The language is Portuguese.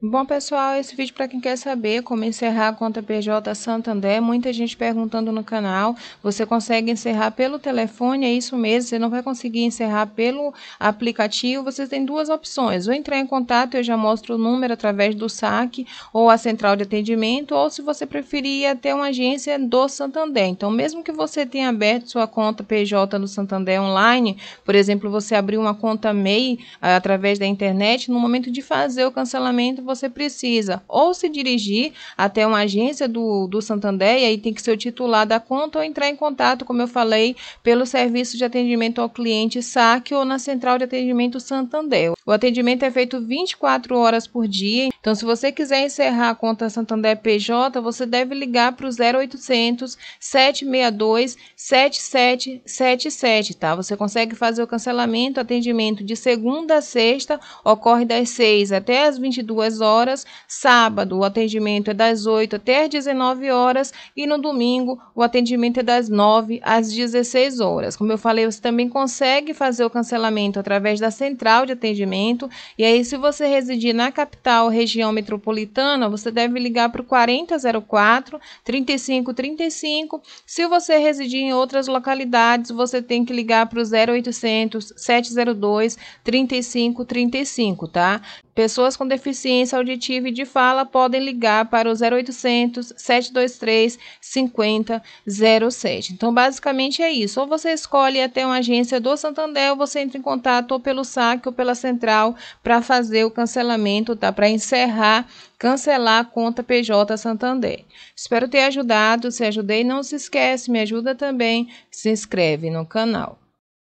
Bom, pessoal, esse vídeo para quem quer saber como encerrar a conta PJ Santander, muita gente perguntando no canal. Você consegue encerrar pelo telefone, é isso mesmo, você não vai conseguir encerrar pelo aplicativo. Você tem duas opções, ou entrar em contato, eu já mostro o número através do SAC ou a central de atendimento, ou se você preferir até uma agência do Santander. Então, mesmo que você tenha aberto sua conta PJ no Santander online, por exemplo, você abriu uma conta MEI ah, através da internet, no momento de fazer o cancelamento, você precisa ou se dirigir até uma agência do, do Santander, e aí tem que ser o titular da conta, ou entrar em contato, como eu falei, pelo serviço de atendimento ao cliente SAC ou na central de atendimento Santander. O atendimento é feito 24 horas por dia, então se você quiser encerrar a conta Santander PJ, você deve ligar para o 0800 762 7777, tá? Você consegue fazer o cancelamento, atendimento de segunda a sexta, ocorre das 6 até as 22 10 horas. Sábado, o atendimento é das 8 até as 19 horas. E no domingo, o atendimento é das 9 às 16 horas. Como eu falei, você também consegue fazer o cancelamento através da central de atendimento. E aí, se você residir na capital, região metropolitana, você deve ligar para o 4004 3535. Se você residir em outras localidades, você tem que ligar para o 0800 702 3535, tá? Pessoas com deficiência auditiva e de fala podem ligar para o 0800 723 5007. Então, basicamente é isso. Ou você escolhe até uma agência do Santander, ou você entra em contato ou pelo SAC ou pela central para fazer o cancelamento, tá? Para encerrar, cancelar a conta PJ Santander. Espero ter ajudado. Se ajudei, não se esquece, me ajuda também. Se inscreve no canal.